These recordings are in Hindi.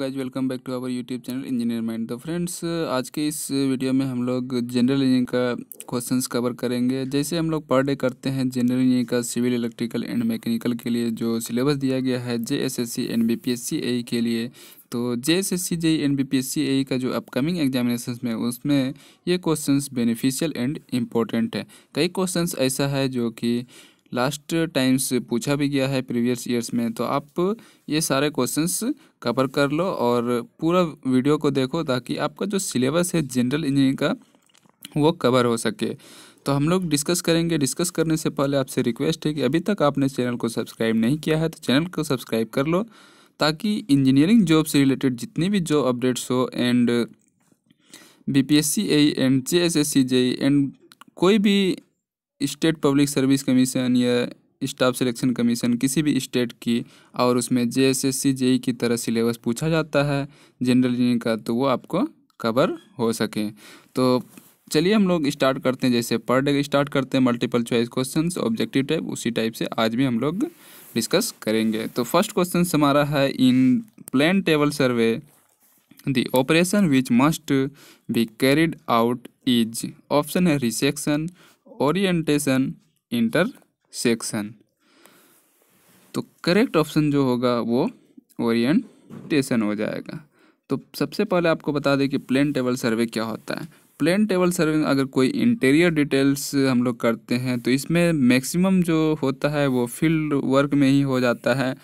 guys welcome back to our YouTube channel engineer mind तो फ्रेंड्स आज के इस वीडियो में हम लोग जनरल इंजीनियरिंग का क्वेश्चंस कवर करेंगे जैसे हम लोग पर डे करते हैं जनरल इंजीनियरिंग का सिविल इलेक्ट्रिकल एंड मैकेनिकल के लिए जो सिलेबस दिया गया है J S S C and B P S C A के लिए तो J S S C J N B P S C A का जो अपकमिंग एग्जामिनेशन में उसमें ये क्वेश्चन बेनिफिशियल एंड इम्पोर्टेंट है कई क्वेश्चन ऐसा है जो कि लास्ट टाइम्स पूछा भी गया है प्रीवियस ईयर्स में तो आप ये सारे क्वेश्चंस कवर कर लो और पूरा वीडियो को देखो ताकि आपका जो सिलेबस है जनरल इंजीनियरिंग का वो कवर हो सके तो हम लोग डिस्कस करेंगे डिस्कस करने से पहले आपसे रिक्वेस्ट है कि अभी तक आपने चैनल को सब्सक्राइब नहीं किया है तो चैनल को सब्सक्राइब कर लो ताकि इंजीनियरिंग जॉब से रिलेटेड जितनी भी जॉब अपडेट्स हो and B P S C and J S S C J and कोई भी स्टेट पब्लिक सर्विस कमीशन या स्टाफ सिलेक्शन कमीशन किसी भी स्टेट की और उसमें J S S C JE की तरह सिलेबस पूछा जाता है जनरल इंजीनियरिंग का तो वो आपको कवर हो सके तो चलिए हम लोग स्टार्ट करते हैं जैसे पर डे स्टार्ट करते हैं multiple choice question objective type उसी टाइप से आज भी हम लोग डिस्कस करेंगे तो फर्स्ट क्वेश्चन हमारा है in plan table survey the operation which must be carried out is option है रिसेक्शन ओरिएंटेशन इंटरसेक्शन तो करेक्ट ऑप्शन जो होगा वो ओरिएंटेशन हो जाएगा तो सबसे पहले आपको बता दें कि प्लेन टेबल सर्वे क्या होता है प्लेन टेबल सर्वे अगर कोई इंटीरियर डिटेल्स हम लोग करते हैं तो इसमें मैक्सिमम जो होता है वो फील्ड वर्क में ही हो जाता है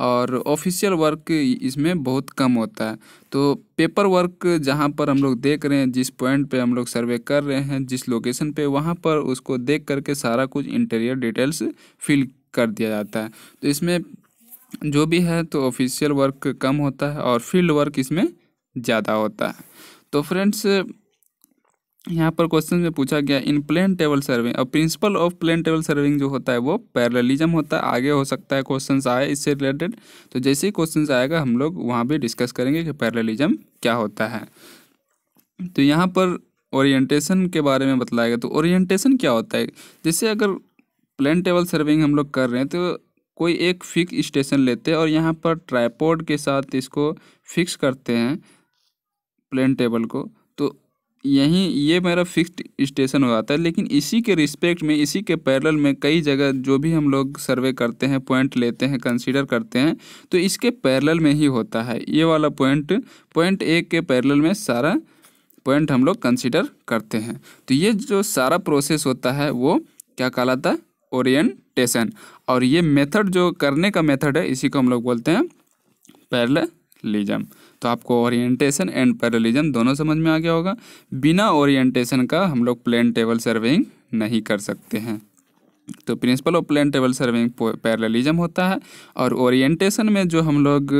और ऑफिशियल वर्क इसमें बहुत कम होता है तो पेपर वर्क जहाँ पर हम लोग देख रहे हैं जिस पॉइंट पे हम लोग सर्वे कर रहे हैं जिस लोकेशन पे वहाँ पर उसको देख करके सारा कुछ इंटीरियर डिटेल्स फिल कर दिया जाता है तो इसमें जो भी है तो ऑफिशियल वर्क कम होता है और फील्ड वर्क इसमें ज़्यादा होता है तो फ्रेंड्स यहाँ पर क्वेश्चन में पूछा गया इन प्लेन टेबल सर्विंग अब principle of plane table serving जो होता है वो पैरलिज्म होता है आगे हो सकता है क्वेश्चन आए इससे रिलेटेड तो जैसे ही क्वेश्चन आएगा हम लोग वहाँ भी डिस्कस करेंगे कि पैरलिज्म क्या होता है तो यहाँ पर ओरिएंटेशन के बारे में बताया गया तो ओरिएंटेशन क्या होता है जैसे अगर प्लेन टेबल सर्विंग हम लोग कर रहे हैं तो कोई एक फिक्स स्टेशन लेते हैं और यहाँ पर ट्राईपोड के साथ इसको फिक्स करते हैं प्लेन टेबल को यहीं ये मेरा फिक्स्ड स्टेशन हो जाता है लेकिन इसी के रिस्पेक्ट में इसी के पैरल में कई जगह जो भी हम लोग सर्वे करते हैं पॉइंट लेते हैं कंसीडर करते हैं तो इसके पैरल में ही होता है ये वाला पॉइंट पॉइंट एक के पैरल में सारा पॉइंट हम लोग कंसीडर करते हैं तो ये जो सारा प्रोसेस होता है वो क्या कहलाता है ओरिएंटेशन और ये मेथड जो करने का मेथड है इसी को हम लोग बोलते हैं पैरेललिज्म तो आपको ओरिएंटेशन एंड पैरलिज्म दोनों समझ में आ गया होगा बिना ओरिएंटेशन का हम लोग प्लेन टेबल सर्वेइंग नहीं कर सकते हैं तो principle of plane table serving parallelism होता है और ओरिएंटेशन में जो हम लोग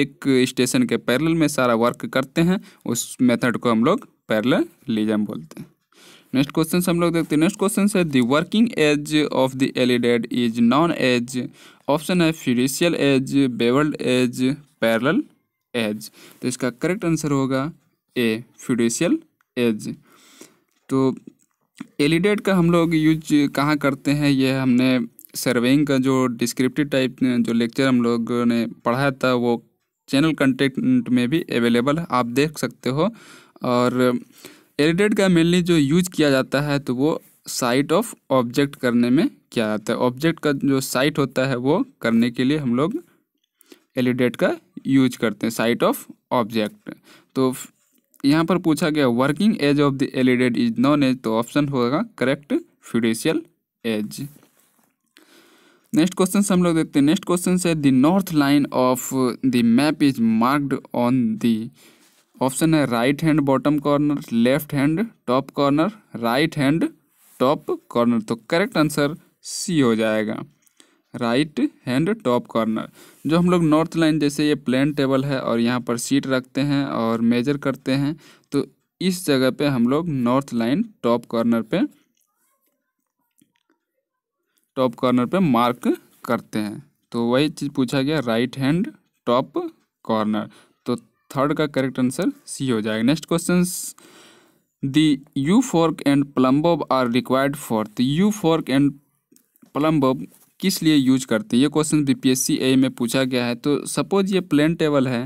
एक स्टेशन के पैरल में सारा वर्क करते हैं उस मेथड को हम लोग पैरलिज्म बोलते हैं नेक्स्ट क्वेश्चन हम लोग देखते हैं नेक्स्ट क्वेश्चन है the working edge of the alidade is known as option है fiducial edge bevelled edge parallel edge तो इसका करेक्ट आंसर होगा ए फ्यूडिशियल एज तो एलिडेट का हम लोग यूज कहाँ करते हैं ये हमने सर्वेइंग का जो डिस्क्रिप्टिव टाइप जो लेक्चर हम लोग ने पढ़ाया था वो चैनल कंटेंट में भी अवेलेबल है आप देख सकते हो और एलिडेट का मेनली जो यूज किया जाता है तो वो साइट ऑफ ऑब्जेक्ट करने में किया जाता है ऑब्जेक्ट का जो साइट होता है वो करने के लिए हम लोग एलिडेट का यूज करते हैं साइट ऑफ ऑब्जेक्ट तो यहाँ पर पूछा गया working edge of the alidade is known as तो ऑप्शन होगा correct fiducial edge next question हम लोग देखते हैं नेक्स्ट क्वेश्चन है the north line of the map is marked on the option है right hand bottom corner left hand top corner right hand top corner तो करेक्ट आंसर सी हो जाएगा राइट हैंड टॉप कॉर्नर जो हम लोग नॉर्थ लाइन जैसे ये प्लेन टेबल है और यहाँ पर सीट रखते हैं और मेजर करते हैं तो इस जगह पे हम लोग नॉर्थ लाइन टॉप कॉर्नर पे टॉप कॉर्नर पे मार्क करते हैं तो वही चीज़ पूछा गया राइट हैंड टॉप कॉर्नर तो थर्ड का करेक्ट आंसर सी हो जाएगा next question the U fork and plumb bob are required for the U fork and plumb bob किस लिए यूज करते हैं ये क्वेश्चन बीपीएससी ए में पूछा गया है तो सपोज ये प्लेन टेबल है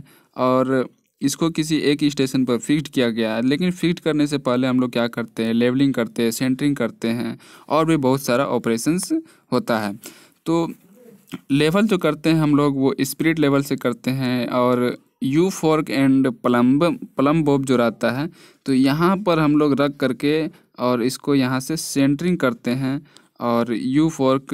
और इसको किसी एक स्टेशन पर फिक्स्ड किया गया है लेकिन फिक्स्ड करने से पहले हम लोग क्या करते हैं लेवलिंग करते हैं सेंटरिंग करते हैं और भी बहुत सारा ऑपरेशंस होता है तो लेवल जो करते हैं हम लोग वो स्पिरिट लेवल से करते हैं और U fork and plumb plumb bob जो रहता है तो यहाँ पर हम लोग रख करके और इसको यहाँ से सेंटरिंग करते हैं और यू फोर्क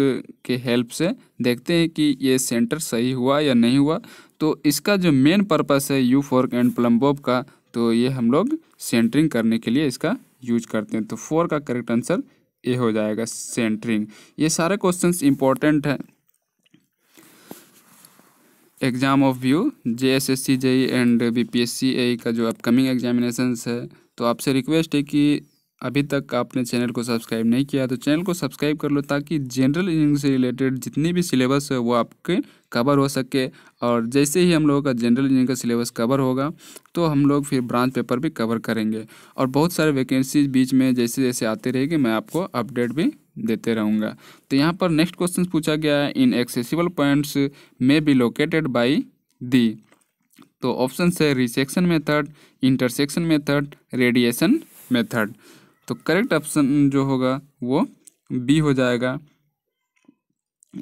के हेल्प से देखते हैं कि ये सेंटर सही हुआ या नहीं हुआ तो इसका जो मेन पर्पस है यू फोर्क एंड प्लम्बोब का तो ये हम लोग सेंटरिंग करने के लिए इसका यूज करते हैं तो फोर का करेक्ट आंसर ए हो जाएगा सेंटरिंग ये सारे क्वेश्चंस इंपॉर्टेंट हैं exam of view J S S C JE and B P S C A का जो अपकमिंग एग्जामिनेशंस है तो आपसे रिक्वेस्ट है कि अभी तक आपने चैनल को सब्सक्राइब नहीं किया तो चैनल को सब्सक्राइब कर लो ताकि जनरल इंजीनियरिंग से रिलेटेड जितनी भी सिलेबस है वो आपके कवर हो सके और जैसे ही हम लोगों का जनरल इंजीनियरिंग का सिलेबस कवर होगा तो हम लोग फिर ब्रांच पेपर भी कवर करेंगे और बहुत सारे वैकेंसीज बीच में जैसे जैसे आते रहेगी मैं आपको अपडेट भी देते रहूँगा तो यहाँ पर नेक्स्ट क्वेश्चन पूछा गया है inaccessible points may be located by the तो ऑप्शन है resection method intersection method radiation method तो करेक्ट ऑप्शन जो होगा वो बी हो जाएगा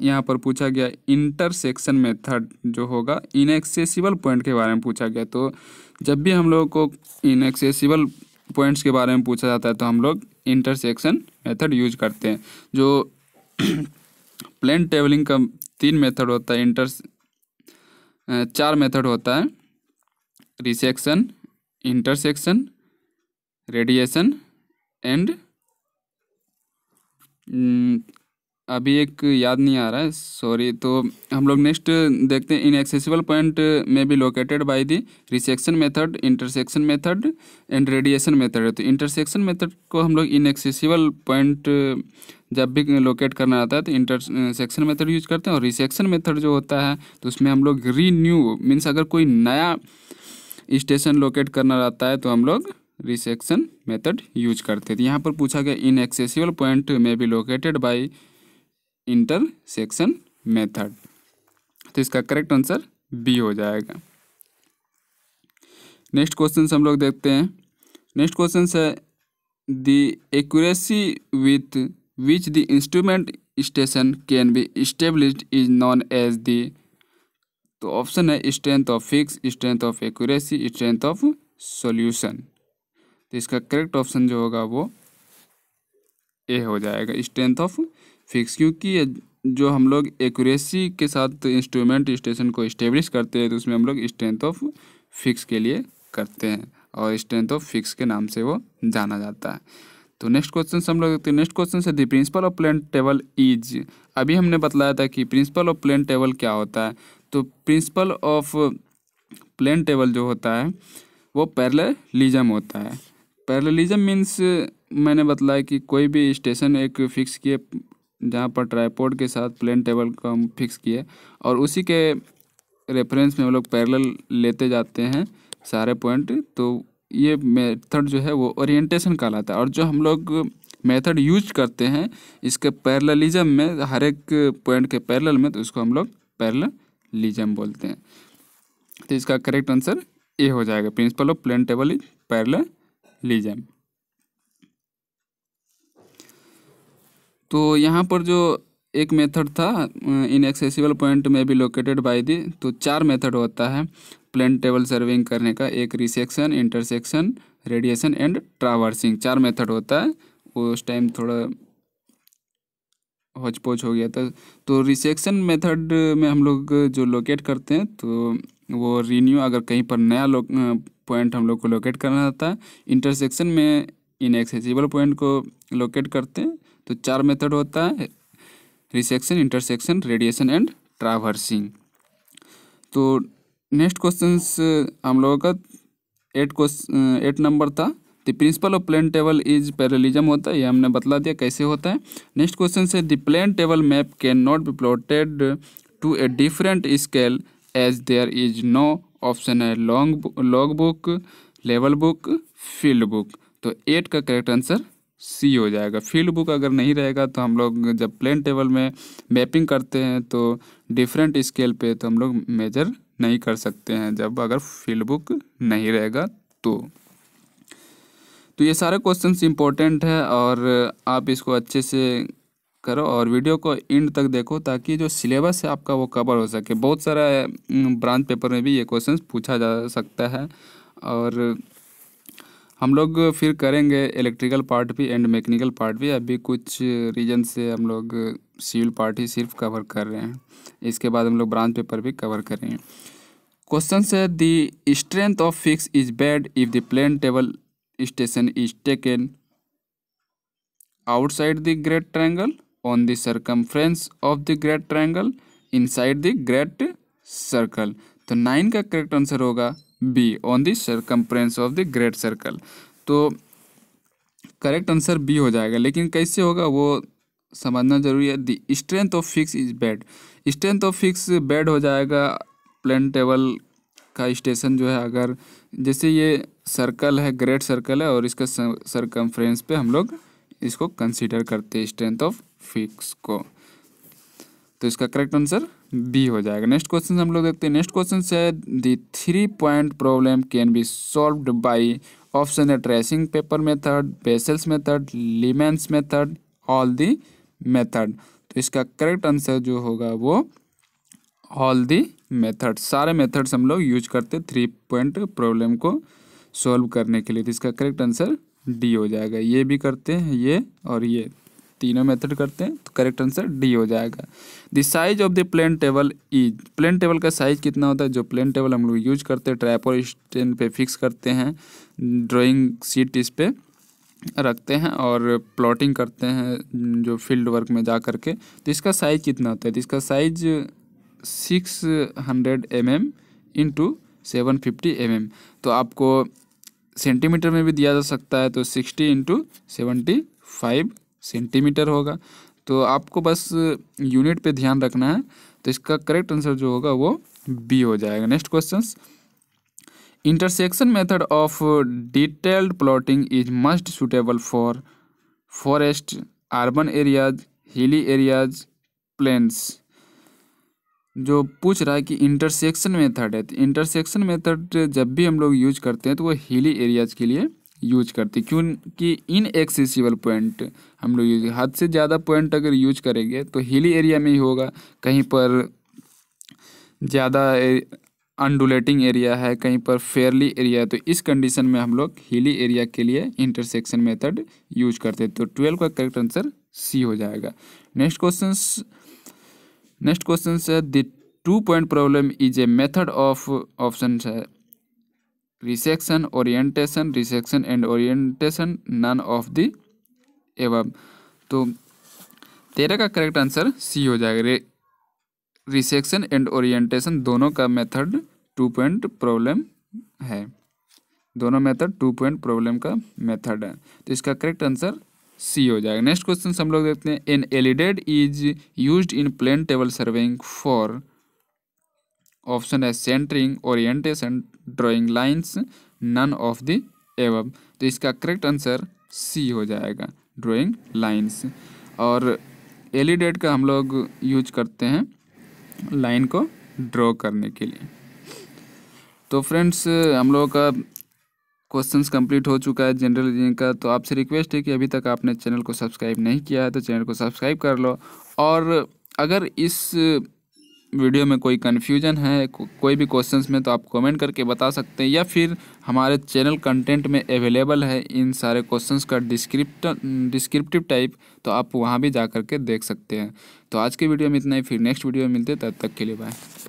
यहाँ पर पूछा गया इंटरसेक्शन मेथड जो होगा इनएक्सेसिबल पॉइंट के बारे में पूछा गया तो जब भी हम लोगों को इनएक्सेसिबल पॉइंट्स के बारे में पूछा जाता है तो हम लोग इंटरसेक्शन मेथड यूज करते हैं जो प्लेन ट्रेवलिंग का तीन मेथड होता है इंटर चार मेथड होता है resection intersection radiation and hmm, अभी एक याद नहीं आ रहा है सॉरी तो हम लोग नेक्स्ट देखते हैं inaccessible point may be located by the resection method intersection method and radiation method तो इंटरसेक्शन मेथड को हम लोग इनएक्सेसिबल पॉइंट जब भी लोकेट करना आता है तो इंटरसेक्शन मेथड यूज करते हैं और रिसेक्शन मेथड जो होता है तो उसमें हम लोग रीन्यू मीन्स अगर कोई नया स्टेशन लोकेट करना रहता है तो हम लोग रिसेक्शन मेथड यूज करते थे यहाँ पर पूछा गया inaccessible point may be located by intersection method तो इसका करेक्ट आंसर बी हो जाएगा नेक्स्ट क्वेश्चन हम लोग देखते हैं नेक्स्ट क्वेश्चन है the accuracy with which the instrument station can be establish is known as the तो ऑप्शन है strength of fix strength of accuracy strength of solution तो इसका करेक्ट ऑप्शन जो होगा वो ए हो जाएगा स्ट्रेंथ ऑफ फिक्स क्योंकि जो हम लोग एक्यूरेसी के साथ इंस्ट्रूमेंट स्टेशन को इस्टेब्लिश करते हैं तो उसमें हम लोग स्ट्रेंथ ऑफ फिक्स के लिए करते हैं और स्ट्रेंथ ऑफ फिक्स के नाम से वो जाना जाता है तो नेक्स्ट क्वेश्चन से हम लोग देखते हैं नेक्स्ट क्वेश्चन से the principle of plane table is अभी हमने बताया था कि प्रिंसिपल ऑफ प्लेन टेबल क्या होता है तो प्रिंसिपल ऑफ प्लेन टेबल जो होता है वो पैरलिज्म होता है पैरलिज्म मीन्स मैंने बतलाया कि कोई भी स्टेशन एक फिक्स किए जहाँ पर ट्राईपोर्ड के साथ प्लेन टेबल को हम फिक्स किए और उसी के रेफरेंस में हम लोग पैरल लेते जाते हैं सारे पॉइंट तो ये मेथड जो है वो ओरिएंटेशन कहलाता है और जो हम लोग मेथड यूज करते हैं इसके पैरेललिज्म में हर एक पॉइंट के पैरल में तो उसको हम लोग पैरेललिज्म बोलते हैं तो इसका करेक्ट आंसर ए हो जाएगा principle of plane table is parallel ले जाए तो यहाँ पर जो एक मेथड था इन inaccessible point may be located by दी तो चार मेथड होता है प्लेन टेबल सर्विंग करने का एक resection intersection radiation and traversing चार मेथड होता है उस टाइम थोड़ा पोच हो गया था तो रिसेक्शन मेथड में हम लोग जो लोकेट करते हैं तो वो रिन्यू अगर कहीं पर नया पॉइंट हम लोग को लोकेट करना होता है इंटरसेक्शन में इन एक्सेसिबल पॉइंट को लोकेट करते हैं तो चार मेथड होता है resection intersection radiation and traversing तो नेक्स्ट क्वेश्चन हम लोगों का एट क्वेश्चन एट नंबर था the principle of plane table is parallelism होता है ये हमने बतला दिया कैसे होता है नेक्स्ट क्वेश्चन से the plane table map can not be plotted to a different scale as there is no option है long log book level book field book तो एट का करेक्ट आंसर सी हो जाएगा फील्ड बुक अगर नहीं रहेगा तो हम लोग जब प्लेन टेबल में मैपिंग करते हैं तो डिफरेंट स्केल पे तो हम लोग मेजर नहीं कर सकते हैं जब अगर फील्ड बुक नहीं रहेगा तो तो ये सारे क्वेश्चन इंपॉर्टेंट है और आप इसको अच्छे से करो और वीडियो को एंड तक देखो ताकि जो सिलेबस है आपका वो कवर हो सके बहुत सारा ब्रांच पेपर में भी ये क्वेश्चन पूछा जा सकता है और हम लोग फिर करेंगे इलेक्ट्रिकल पार्ट भी एंड मैकेनिकल पार्ट भी अभी कुछ रीजन से हम लोग सिविल पार्ट ही सिर्फ कवर कर रहे हैं इसके बाद हम लोग ब्रांच पेपर भी कवर करेंगे क्वेश्चन है the strength of fix is bad if the plane table station is taken outside the great triangle on the circumference of the great triangle inside the great circle तो नाइन का करेक्ट आंसर होगा B on the circumference of the great circle तो करेक्ट आंसर बी हो जाएगा लेकिन कैसे होगा वो समझना जरूरी है the strength of fix is bad strength of fix bad हो जाएगा प्लेन टेबल का स्टेशन जो है अगर जैसे ये सर्कल है ग्रेट सर्कल है और इसका फ्रेंस पे हम लोग इसको कंसीडर करते हैं स्ट्रेंथ ऑफ फिक्स को तो इसका करेक्ट आंसर बी हो जाएगा नेक्स्ट क्वेश्चन हम लोग देखते हैं नेक्स्ट क्वेश्चन है the three point problem can be solved by option है tracing paper method Bessel's method Lehmann's method all the method तो इसका करेक्ट आंसर जो होगा वो ऑल दी मेथड सारे मेथड्स हम लोग यूज करते थ्री पॉइंट प्रॉब्लम को सॉल्व करने के लिए तो इसका करेक्ट आंसर डी हो जाएगा ये भी करते हैं ये और ये तीनों मेथड करते हैं तो करेक्ट आंसर डी हो जाएगा the size of the plane table is plane table का साइज कितना होता है जो प्लेन टेबल हम लोग यूज करते हैं ट्रैपर स्टैंड पे फिक्स करते हैं ड्राइंग सीट इस पर रखते हैं और प्लॉटिंग करते हैं जो फील्ड वर्क में जा करके तो इसका साइज कितना होता है तो इसका size six hundred M M into seven fifty M M तो आपको सेंटीमीटर में भी दिया जा सकता है तो sixty into seventy five centimetre होगा तो आपको बस यूनिट पे ध्यान रखना है तो इसका करेक्ट आंसर जो होगा वो बी हो जाएगा next question intersection method of detailed plotting is must suitable for forest urban areas hilly areas plains जो पूछ रहा है कि इंटरसेक्शन मेथड है तो इंटरसेक्शन मेथड जब भी हम लोग यूज करते हैं तो वो हिली एरियाज के लिए यूज करते हैं क्योंकि इन एक्सेसिबल पॉइंट हम लोग यूज हद से ज़्यादा पॉइंट अगर यूज करेंगे तो हिली एरिया में ही होगा कहीं पर ज़्यादा अनडुलेटिंग एरिया है कहीं पर फेयरली एरिया है तो इस कंडीशन में हम लोग हिली एरिया के लिए इंटरसेक्शन मेथड यूज करते हैं तो ट्वेल्व का करेक्ट आंसर सी हो जाएगा नेक्स्ट क्वेश्चन नेक्स्ट क्वेश्चन है the two point problem is a method of option है resection orientation resection and orientation none of the एवम तो तेरह का करेक्ट आंसर सी हो जाएगा रे रिसेक्शन एंड ओरिएंटेशन दोनों का मेथड टू पॉइंट प्रॉब्लम है दोनों मेथड टू पॉइंट प्रॉब्लम का मेथड है तो इसका करेक्ट आंसर सी हो जाएगा नेक्स्ट क्वेश्चन हम लोग देखते हैं an alidade is use in plane table surveying for option है centering orientation drawing lines none of the एवम तो इसका करेक्ट आंसर सी हो जाएगा ड्राइंग लाइंस और एलिडेड का हम लोग यूज करते हैं लाइन को ड्रॉ करने के लिए तो फ्रेंड्स हम लोगों का क्वेश्चंस कंप्लीट हो चुका है जनरल इंजीनियरिंग का तो आपसे रिक्वेस्ट है कि अभी तक आपने चैनल को सब्सक्राइब नहीं किया है तो चैनल को सब्सक्राइब कर लो और अगर इस वीडियो में कोई कन्फ्यूजन है को, कोई भी क्वेश्चंस में तो आप कमेंट करके बता सकते हैं या फिर हमारे चैनल कंटेंट में अवेलेबल है इन सारे क्वेश्चंस का डिस्क्रिप्ट डिस्क्रिप्टिव टाइप तो आप वहाँ भी जा कर के देख सकते हैं तो आज के वीडियो में इतना ही फिर नेक्स्ट वीडियो में मिलते हैं तब तक के लिए बाय